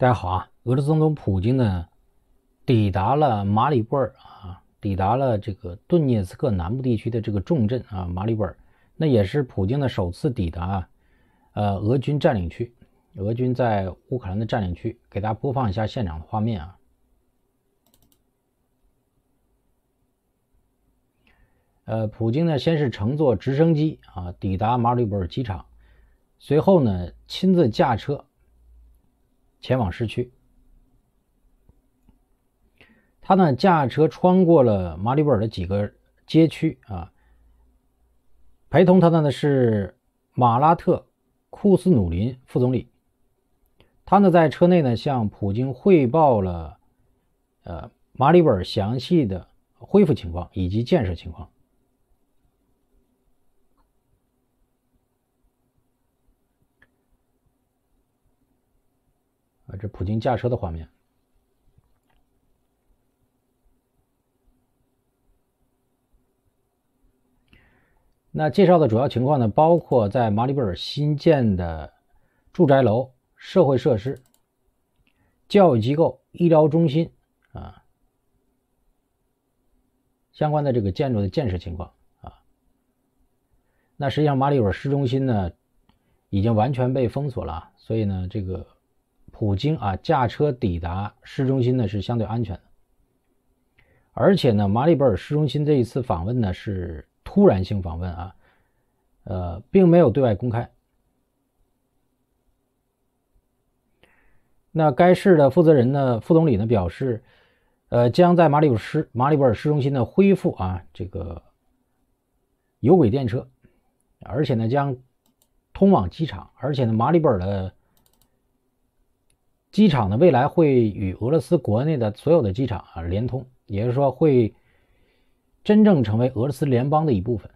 大家好啊！俄罗斯总统普京呢，抵达了马里布尔啊，抵达了这个顿涅茨克南部地区的这个重镇啊，马里布尔。那也是普京的首次抵达啊。呃，俄军占领区，俄军在乌克兰的占领区。给大家播放一下现场的画面啊。呃，普京呢，先是乘坐直升机啊抵达马里布尔机场，随后呢，亲自驾车。前往市区，他呢驾车穿过了马里布尔的几个街区啊。陪同他的呢是马拉特·库斯努林副总理，他呢在车内呢向普京汇报了呃马里布尔详细的恢复情况以及建设情况。啊，这普京驾车的画面。那介绍的主要情况呢，包括在马里布尔新建的住宅楼、社会设施、教育机构、医疗中心啊，相关的这个建筑的建设情况啊。那实际上，马里布尔市中心呢已经完全被封锁了，所以呢，这个。普京啊，驾车抵达市中心呢，是相对安全的。而且呢，马里波尔市中心这一次访问呢，是突然性访问啊，呃，并没有对外公开。那该市的负责人呢，副总理呢表示，呃，将在马里布市、马里波尔市中心呢恢复啊这个有轨电车，而且呢，将通往机场，而且呢，马里波尔的。机场呢，未来会与俄罗斯国内的所有的机场啊连通，也就是说，会真正成为俄罗斯联邦的一部分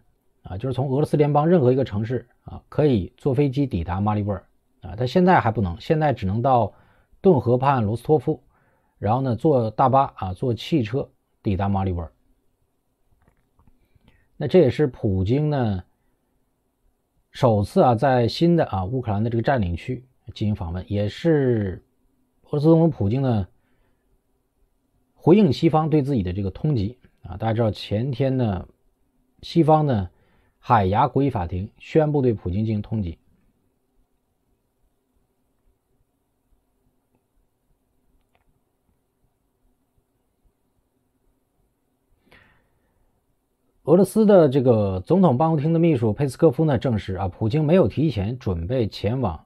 啊。就是从俄罗斯联邦任何一个城市啊，可以坐飞机抵达马里乌尔啊。但现在还不能，现在只能到顿河畔罗斯托夫，然后呢，坐大巴啊，坐汽车抵达马里乌尔。那这也是普京呢，首次啊，在新的啊乌克兰的这个占领区进行访问，也是。俄罗斯总统普京呢？回应西方对自己的这个通缉啊！大家知道，前天呢，西方呢，海牙国际法庭宣布对普京进行通缉。俄罗斯的这个总统办公厅的秘书佩斯科夫呢，证实啊，普京没有提前准备前往。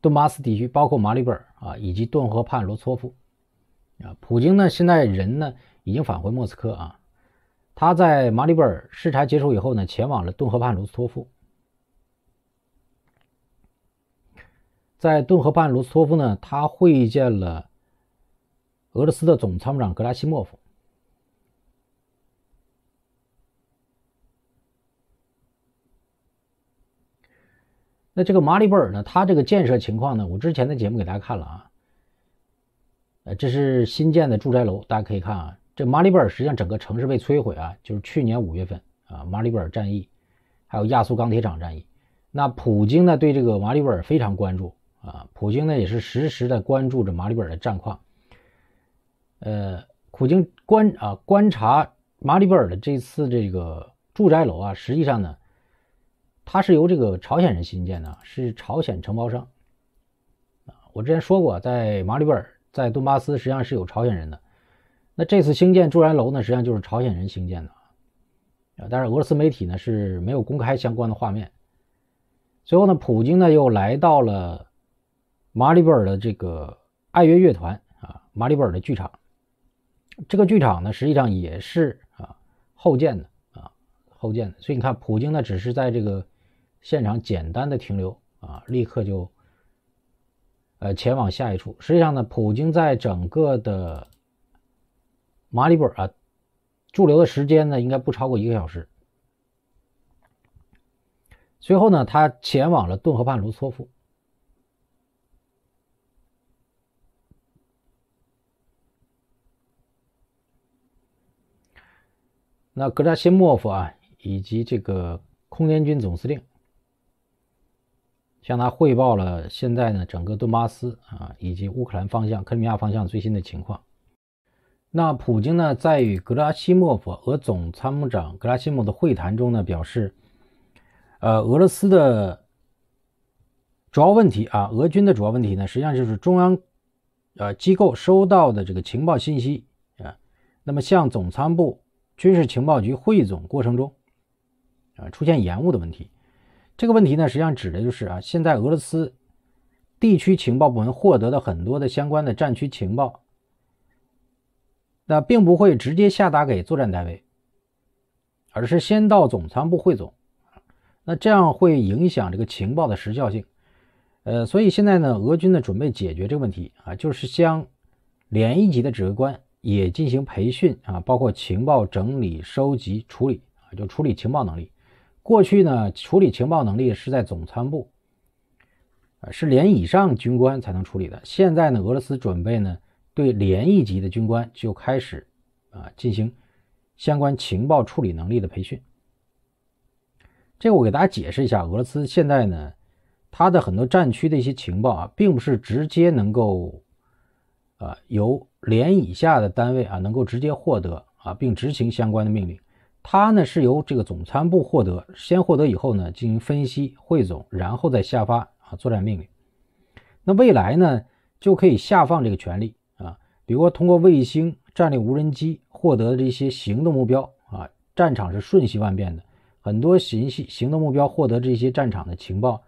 顿巴斯地区包括马里布尔啊，以及顿河畔罗斯托夫，啊，普京呢现在人呢已经返回莫斯科啊，他在马里布尔视察结束以后呢，前往了顿河畔罗斯托夫，在顿河畔罗斯托夫呢，他会见了俄罗斯的总参谋长格拉西莫夫。那这个马里布尔呢？它这个建设情况呢？我之前的节目给大家看了啊。呃，这是新建的住宅楼，大家可以看啊。这马里波尔实际上整个城市被摧毁啊，就是去年五月份啊马里波尔战役，还有亚速钢铁厂战役。那普京呢对这个马里波尔非常关注啊，普京呢也是实时的关注着马里波尔的战况。呃，普京观啊观察马里波尔的这次这个住宅楼啊，实际上呢。它是由这个朝鲜人兴建的，是朝鲜承包商啊。我之前说过，在马里布尔，在顿巴斯实际上是有朝鲜人的。那这次兴建住宅楼呢，实际上就是朝鲜人兴建的啊。但是俄罗斯媒体呢是没有公开相关的画面。随后呢，普京呢又来到了马里布尔的这个爱乐乐团啊，马里布尔的剧场。这个剧场呢，实际上也是啊后建的啊后建的。所以你看，普京呢只是在这个。现场简单的停留啊，立刻就，呃，前往下一处。实际上呢，普京在整个的马里波尔啊驻留的时间呢，应该不超过一个小时。随后呢，他前往了顿河畔卢梭夫。那格扎西莫夫啊，以及这个空天军总司令。向他汇报了现在呢整个顿巴斯啊以及乌克兰方向、克里米亚方向最新的情况。那普京呢在与格拉西莫夫俄总参谋长格拉西莫的会谈中呢表示，呃，俄罗斯的主要问题啊，俄军的主要问题呢，实际上就是中央呃机构收到的这个情报信息啊，那么向总参部军事情报局汇总过程中啊出现延误的问题。这个问题呢，实际上指的就是啊，现在俄罗斯地区情报部门获得的很多的相关的战区情报，那并不会直接下达给作战单位，而是先到总参谋部汇总，那这样会影响这个情报的时效性，呃，所以现在呢，俄军呢准备解决这个问题啊，就是将连一级的指挥官也进行培训啊，包括情报整理、收集、处理啊，就处理情报能力。过去呢，处理情报能力是在总参部，啊，是连以上军官才能处理的。现在呢，俄罗斯准备呢，对连一级的军官就开始啊进行相关情报处理能力的培训。这个我给大家解释一下，俄罗斯现在呢，它的很多战区的一些情报啊，并不是直接能够啊由连以下的单位啊能够直接获得啊，并执行相关的命令。它呢是由这个总参部获得，先获得以后呢进行分析汇总，然后再下发啊作战命令。那未来呢就可以下放这个权力啊，比如说通过卫星、战略无人机获得的这些行动目标啊，战场是瞬息万变的，很多信息、行动目标获得这些战场的情报，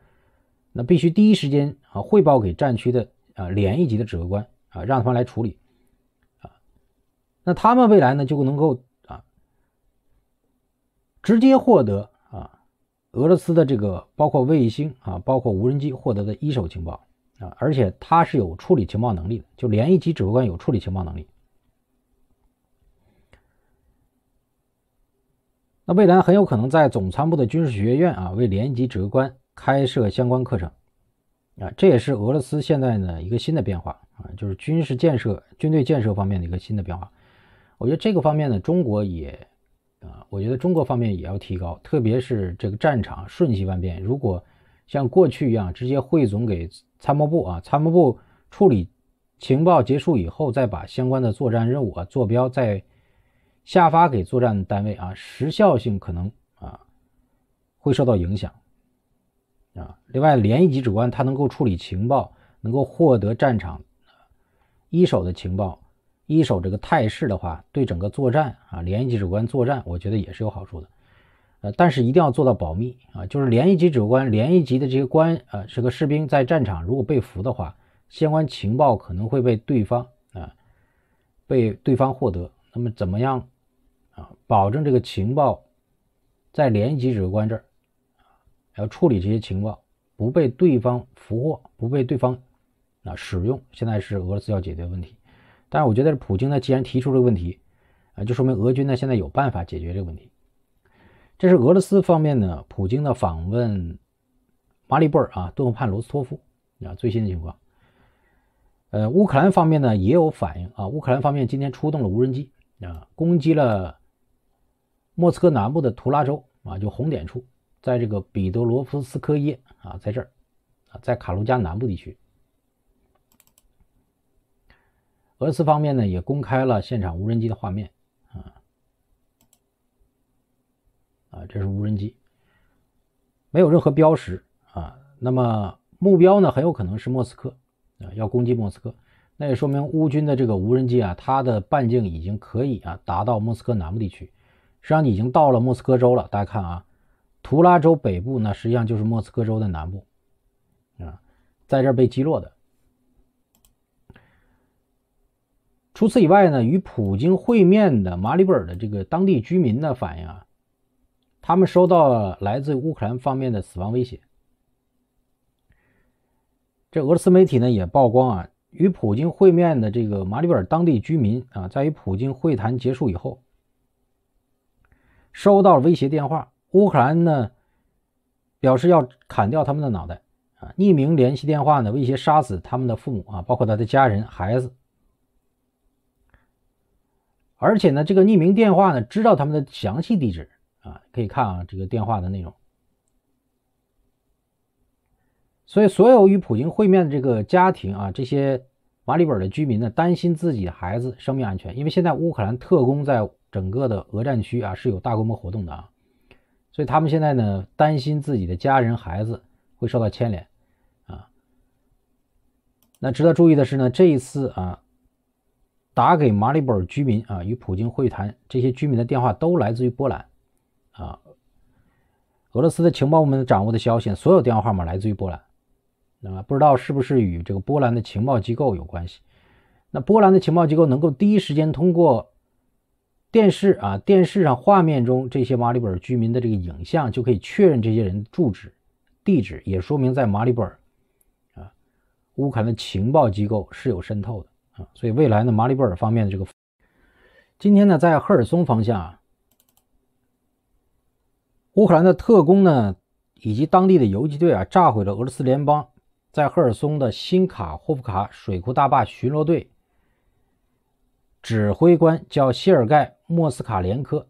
那必须第一时间啊汇报给战区的啊连一级的指挥官啊，让他们来处理啊。那他们未来呢就能够。直接获得啊，俄罗斯的这个包括卫星啊，包括无人机获得的一手情报啊，而且它是有处理情报能力的，就连一级指挥官有处理情报能力。那未来很有可能在总参谋部的军事学院啊，为连级指挥官开设相关课程啊，这也是俄罗斯现在呢一个新的变化啊，就是军事建设、军队建设方面的一个新的变化。我觉得这个方面呢，中国也。啊，我觉得中国方面也要提高，特别是这个战场瞬息万变，如果像过去一样直接汇总给参谋部啊，参谋部处理情报结束以后，再把相关的作战任务啊、坐标再下发给作战单位啊，时效性可能啊会受到影响啊。另外，连一级指挥官他能够处理情报，能够获得战场一手的情报。一手这个态势的话，对整个作战啊，联一级指挥官作战，我觉得也是有好处的。呃，但是一定要做到保密啊，就是联一级指挥、官、联一级的这些官啊，这个士兵在战场如果被俘的话，相关情报可能会被对方啊，被对方获得。那么怎么样啊，保证这个情报在联一级指挥官这儿要处理这些情报，不被对方俘获，不被对方啊使用。现在是俄罗斯要解决的问题。但是我觉得，这普京呢，既然提出这个问题，啊，就说明俄军呢现在有办法解决这个问题。这是俄罗斯方面呢，普京的访问，马里布尔啊，顿涅畔罗斯托夫啊，最新的情况。呃，乌克兰方面呢也有反应啊，乌克兰方面今天出动了无人机啊，攻击了莫斯科南部的图拉州啊，就红点处，在这个彼得罗夫斯科耶啊，在这儿啊，在卡卢加南部地区。俄罗斯方面呢，也公开了现场无人机的画面，啊，啊，这是无人机，没有任何标识啊。那么目标呢，很有可能是莫斯科啊，要攻击莫斯科。那也说明乌军的这个无人机啊，它的半径已经可以啊，达到莫斯科南部地区，实际上已经到了莫斯科州了。大家看啊，图拉州北部呢，实际上就是莫斯科州的南部，啊，在这被击落的。除此以外呢，与普京会面的马里布尔的这个当地居民呢，反映啊，他们收到了来自乌克兰方面的死亡威胁。这俄罗斯媒体呢也曝光啊，与普京会面的这个马里布尔当地居民啊，在与普京会谈结束以后，收到威胁电话，乌克兰呢表示要砍掉他们的脑袋啊，匿名联系电话呢威胁杀死他们的父母啊，包括他的家人、孩子。而且呢，这个匿名电话呢，知道他们的详细地址啊，可以看啊这个电话的内容。所以，所有与普京会面的这个家庭啊，这些马里本的居民呢，担心自己的孩子生命安全，因为现在乌克兰特工在整个的俄战区啊是有大规模活动的啊，所以他们现在呢，担心自己的家人孩子会受到牵连啊。那值得注意的是呢，这一次啊。打给马里本尔居民啊，与普京会谈，这些居民的电话都来自于波兰，啊，俄罗斯的情报部门掌握的消息，所有电话号码来自于波兰，啊，不知道是不是与这个波兰的情报机构有关系？那波兰的情报机构能够第一时间通过电视啊，电视上画面中这些马里本尔居民的这个影像，就可以确认这些人住址、地址，也说明在马里本尔啊，乌克兰的情报机构是有渗透的。所以未来呢，马里布尔方面的这个，今天呢，在赫尔松方向，啊，乌克兰的特工呢以及当地的游击队啊，炸毁了俄罗斯联邦在赫尔松的新卡霍夫卡水库大坝巡逻队，指挥官叫谢尔盖·莫斯卡连科，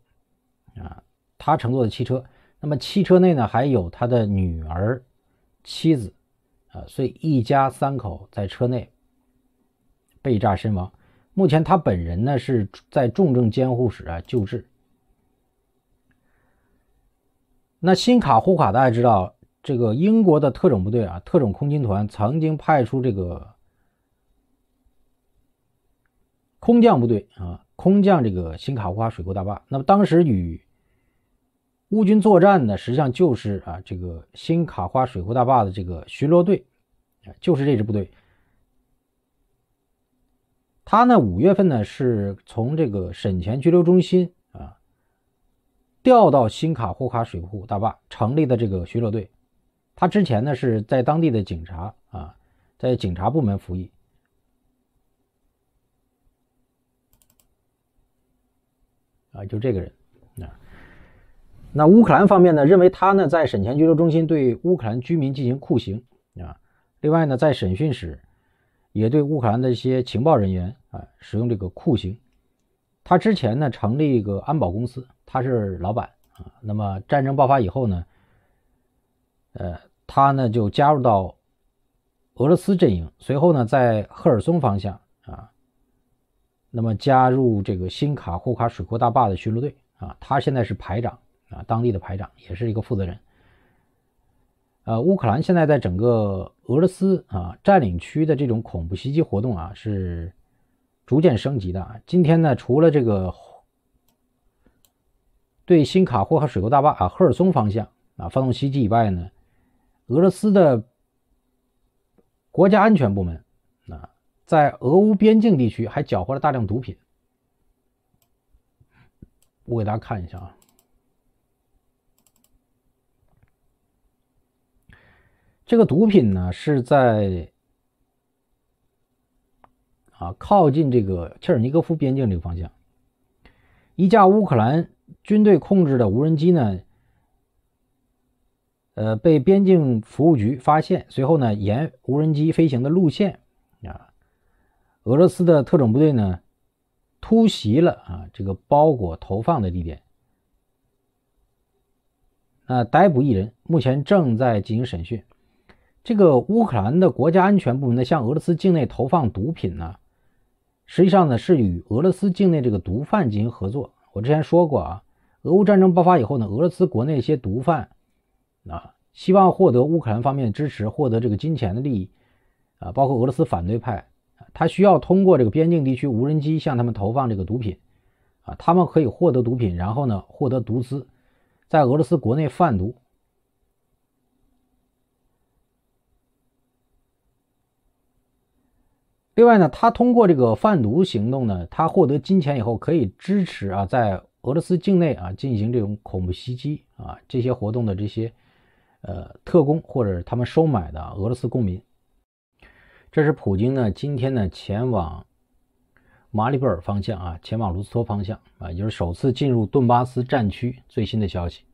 啊，他乘坐的汽车，那么汽车内呢，还有他的女儿、妻子，啊，所以一家三口在车内。被炸身亡。目前他本人呢是在重症监护室啊救治。那新卡胡卡大家知道，这个英国的特种部队啊，特种空军团曾经派出这个空降部队啊，空降这个新卡胡卡水库大坝。那么当时与乌军作战呢，实际上就是啊这个新卡胡水库大坝的这个巡逻队，就是这支部队。他呢？五月份呢，是从这个审前拘留中心啊调到新卡霍卡水库大坝成立的这个巡逻队。他之前呢是在当地的警察啊，在警察部门服役。啊，就这个人。啊，那乌克兰方面呢认为他呢在审前拘留中心对乌克兰居民进行酷刑啊。另外呢，在审讯时也对乌克兰的一些情报人员。啊，使用这个酷刑。他之前呢成立一个安保公司，他是老板啊。那么战争爆发以后呢，呃，他呢就加入到俄罗斯阵营。随后呢，在赫尔松方向啊，那么加入这个新卡霍卡水库大坝的巡逻队啊，他现在是排长啊，当地的排长，也是一个负责人。呃，乌克兰现在在整个俄罗斯啊占领区的这种恐怖袭击活动啊是。逐渐升级的啊，今天呢，除了这个对新卡霍和水沟大坝啊，赫尔松方向啊发动袭击以外呢，俄罗斯的国家安全部门啊，在俄乌边境地区还缴获了大量毒品。我给大家看一下啊，这个毒品呢是在。啊，靠近这个切尔尼戈夫边境这个方向，一架乌克兰军队控制的无人机呢，呃，被边境服务局发现。随后呢，沿无人机飞行的路线啊，俄罗斯的特种部队呢突袭了啊这个包裹投放的地点，啊，逮捕一人，目前正在进行审讯。这个乌克兰的国家安全部门呢，向俄罗斯境内投放毒品呢。实际上呢，是与俄罗斯境内这个毒贩进行合作。我之前说过啊，俄乌战争爆发以后呢，俄罗斯国内一些毒贩啊，希望获得乌克兰方面支持，获得这个金钱的利益啊，包括俄罗斯反对派，他需要通过这个边境地区无人机向他们投放这个毒品啊，他们可以获得毒品，然后呢，获得毒资，在俄罗斯国内贩毒。另外呢，他通过这个贩毒行动呢，他获得金钱以后可以支持啊，在俄罗斯境内啊进行这种恐怖袭击啊，这些活动的这些，呃，特工或者他们收买的俄罗斯公民。这是普京呢今天呢前往马里布尔方向啊，前往卢斯托方向啊，也就是首次进入顿巴斯战区最新的消息。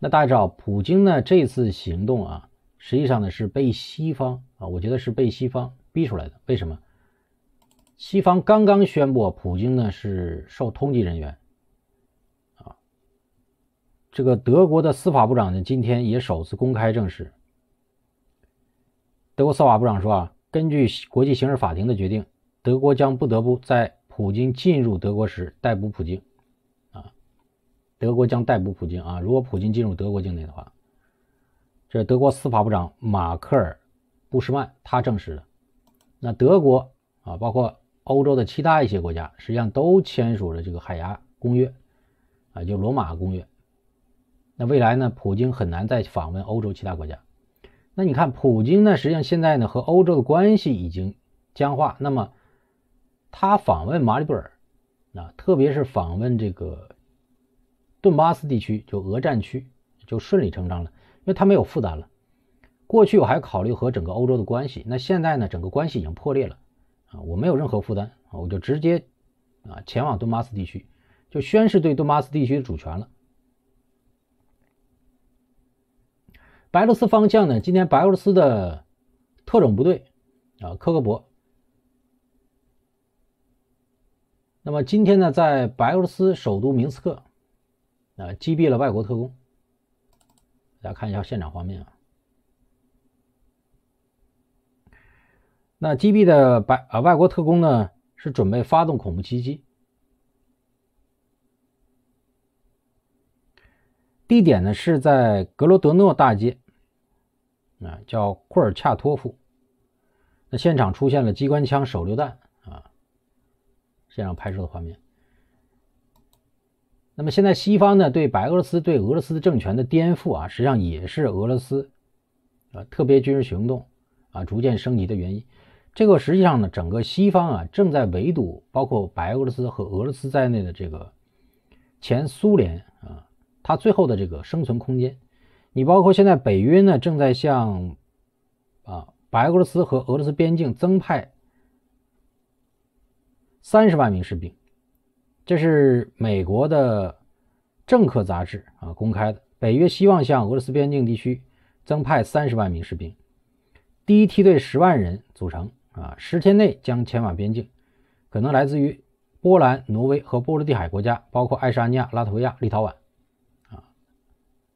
那大家知道，普京呢这次行动啊，实际上呢是被西方啊，我觉得是被西方。逼出来的？为什么？西方刚刚宣布，普京呢是受通缉人员啊。这个德国的司法部长呢，今天也首次公开证实。德国司法部长说啊，根据国际刑事法庭的决定，德国将不得不在普京进入德国时逮捕普京啊。德国将逮捕普京啊。如果普京进入德国境内的话，这德国司法部长马克尔布什曼他证实的。那德国啊，包括欧洲的其他一些国家，实际上都签署了这个海牙公约啊，就罗马公约。那未来呢，普京很难再访问欧洲其他国家。那你看，普京呢，实际上现在呢和欧洲的关系已经僵化。那么他访问马里布尔啊，特别是访问这个顿巴斯地区，就俄战区，就顺理成章了，因为他没有负担了。过去我还考虑和整个欧洲的关系，那现在呢，整个关系已经破裂了，啊，我没有任何负担我就直接啊前往顿巴斯地区，就宣誓对顿巴斯地区的主权了。白俄罗斯方向呢，今天白俄罗斯的特种部队啊科格博，那么今天呢，在白俄罗斯首都明斯克啊击毙了外国特工，大家看一下现场画面啊。那击毙的白啊外国特工呢是准备发动恐怖袭击，地点呢是在格罗德诺大街啊叫库尔恰托夫，那现场出现了机关枪、手榴弹啊，现场拍摄的画面。那么现在西方呢对白俄罗斯、对俄罗斯政权的颠覆啊，实际上也是俄罗斯啊特别军事行动啊逐渐升级的原因。这个实际上呢，整个西方啊正在围堵包括白俄罗斯和俄罗斯在内的这个前苏联啊，它最后的这个生存空间。你包括现在北约呢正在向啊白俄罗斯和俄罗斯边境增派三十万名士兵，这是美国的政客杂志啊公开的，北约希望向俄罗斯边境地区增派三十万名士兵，第一梯队十万人组成。啊，十天内将前往边境，可能来自于波兰、挪威和波罗的海国家，包括爱沙尼亚、拉脱维亚、立陶宛，啊，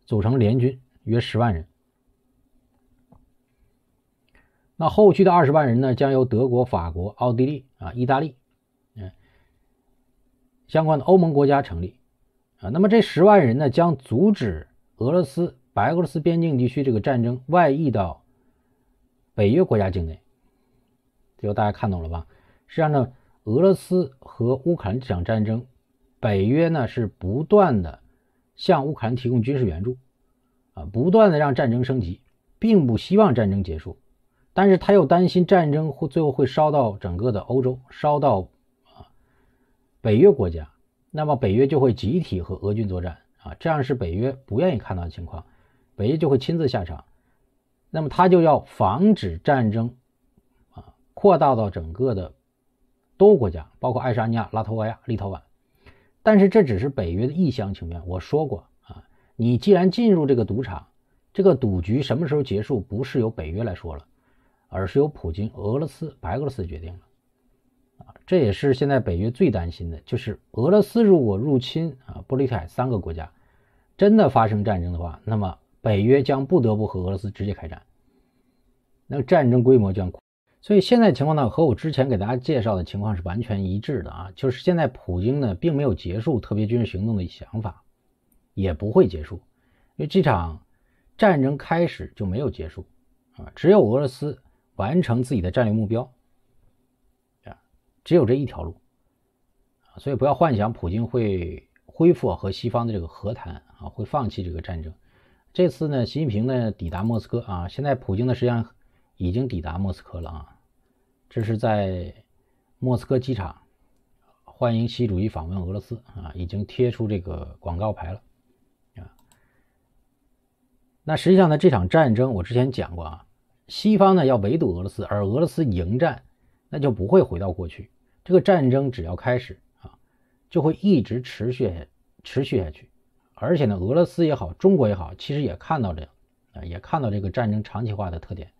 组成联军约十万人。那后续的二十万人呢，将由德国、法国、奥地利啊、意大利，嗯，相关的欧盟国家成立，啊，那么这十万人呢，将阻止俄罗斯白俄罗斯边境地区这个战争外溢到北约国家境内。就大家看懂了吧？实际上呢，俄罗斯和乌克兰这场战争，北约呢是不断的向乌克兰提供军事援助，啊，不断的让战争升级，并不希望战争结束，但是他又担心战争会最后会烧到整个的欧洲，烧到啊，北约国家，那么北约就会集体和俄军作战啊，这样是北约不愿意看到的情况，北约就会亲自下场，那么他就要防止战争。扩大到整个的多国家，包括爱沙尼亚、拉脱维亚、立陶宛，但是这只是北约的一厢情愿。我说过啊，你既然进入这个赌场，这个赌局什么时候结束，不是由北约来说了，而是由普京、俄罗斯、白俄罗斯决定了。这也是现在北约最担心的，就是俄罗斯如果入侵啊波罗的海三个国家，真的发生战争的话，那么北约将不得不和俄罗斯直接开战，那战争规模将。所以现在情况呢，和我之前给大家介绍的情况是完全一致的啊，就是现在普京呢并没有结束特别军事行动的想法，也不会结束，因为这场战争开始就没有结束啊，只有俄罗斯完成自己的战略目标，啊，只有这一条路啊，所以不要幻想普京会恢复和西方的这个和谈啊，会放弃这个战争。这次呢，习近平呢抵达莫斯科啊，现在普京呢实际上已经抵达莫斯科了啊。这是在莫斯科机场欢迎习主席访问俄罗斯啊，已经贴出这个广告牌了啊。那实际上呢，这场战争我之前讲过啊，西方呢要围堵俄罗斯，而俄罗斯迎战，那就不会回到过去。这个战争只要开始啊，就会一直持续持续下去。而且呢，俄罗斯也好，中国也好，其实也看到这啊，也看到这个战争长期化的特点。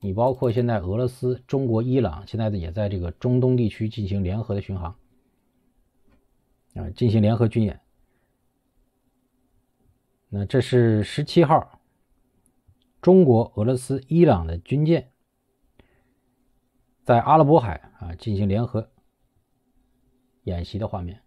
你包括现在俄罗斯、中国、伊朗，现在也在这个中东地区进行联合的巡航，啊，进行联合军演。那这是十七号，中国、俄罗斯、伊朗的军舰在阿拉伯海啊进行联合演习的画面。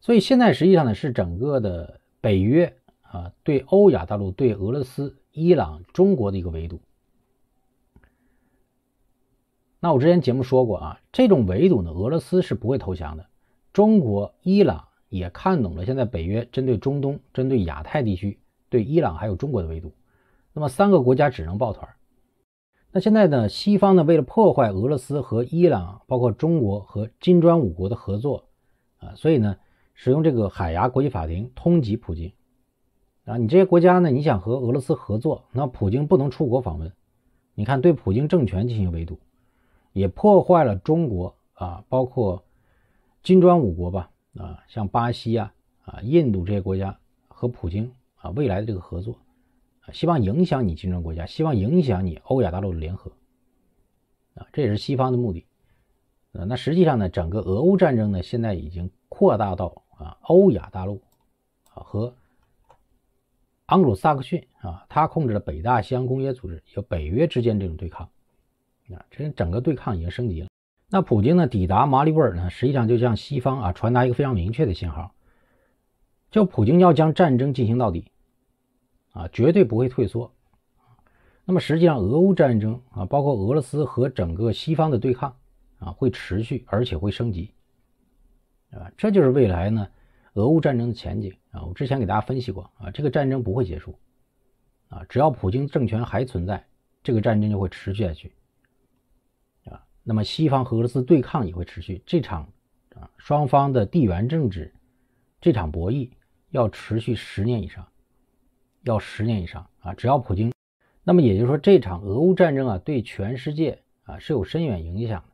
所以现在实际上呢，是整个的北约。啊，对欧亚大陆、对俄罗斯、伊朗、中国的一个围堵。那我之前节目说过啊，这种围堵呢，俄罗斯是不会投降的。中国、伊朗也看懂了，现在北约针对中东、针对亚太地区、对伊朗还有中国的围堵，那么三个国家只能抱团。那现在呢，西方呢，为了破坏俄罗斯和伊朗，包括中国和金砖五国的合作啊，所以呢，使用这个海牙国际法庭通缉普京。啊，你这些国家呢？你想和俄罗斯合作，那普京不能出国访问。你看，对普京政权进行围堵，也破坏了中国啊，包括金砖五国吧啊，像巴西啊啊、印度这些国家和普京啊未来的这个合作啊，希望影响你金砖国家，希望影响你欧亚大陆的联合啊，这也是西方的目的。呃，那实际上呢，整个俄乌战争呢，现在已经扩大到啊欧亚大陆啊和。盎鲁萨克逊啊，他控制了北大西洋公约组织和北约之间这种对抗啊，这整个对抗已经升级了。那普京呢抵达马里布尔呢，实际上就向西方啊传达一个非常明确的信号，就普京要将战争进行到底啊，绝对不会退缩。那么实际上，俄乌战争啊，包括俄罗斯和整个西方的对抗啊，会持续而且会升级啊，这就是未来呢俄乌战争的前景。啊，我之前给大家分析过啊，这个战争不会结束，啊，只要普京政权还存在，这个战争就会持续下去，啊，那么西方和俄罗斯对抗也会持续，这场啊双方的地缘政治这场博弈要持续十年以上，要十年以上啊，只要普京，那么也就是说这场俄乌战争啊对全世界啊是有深远影响的，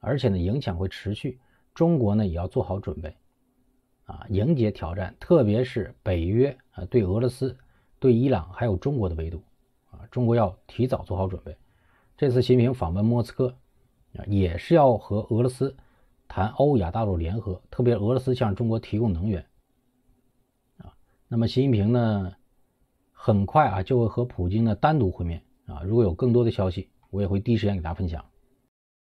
而且呢影响会持续，中国呢也要做好准备。啊，迎接挑战，特别是北约啊对俄罗斯、对伊朗还有中国的围堵啊，中国要提早做好准备。这次习近平访问莫斯科啊，也是要和俄罗斯谈欧亚大陆联合，特别俄罗斯向中国提供能源啊。那么习近平呢，很快啊就会和普京呢单独会面啊。如果有更多的消息，我也会第一时间给大家分享。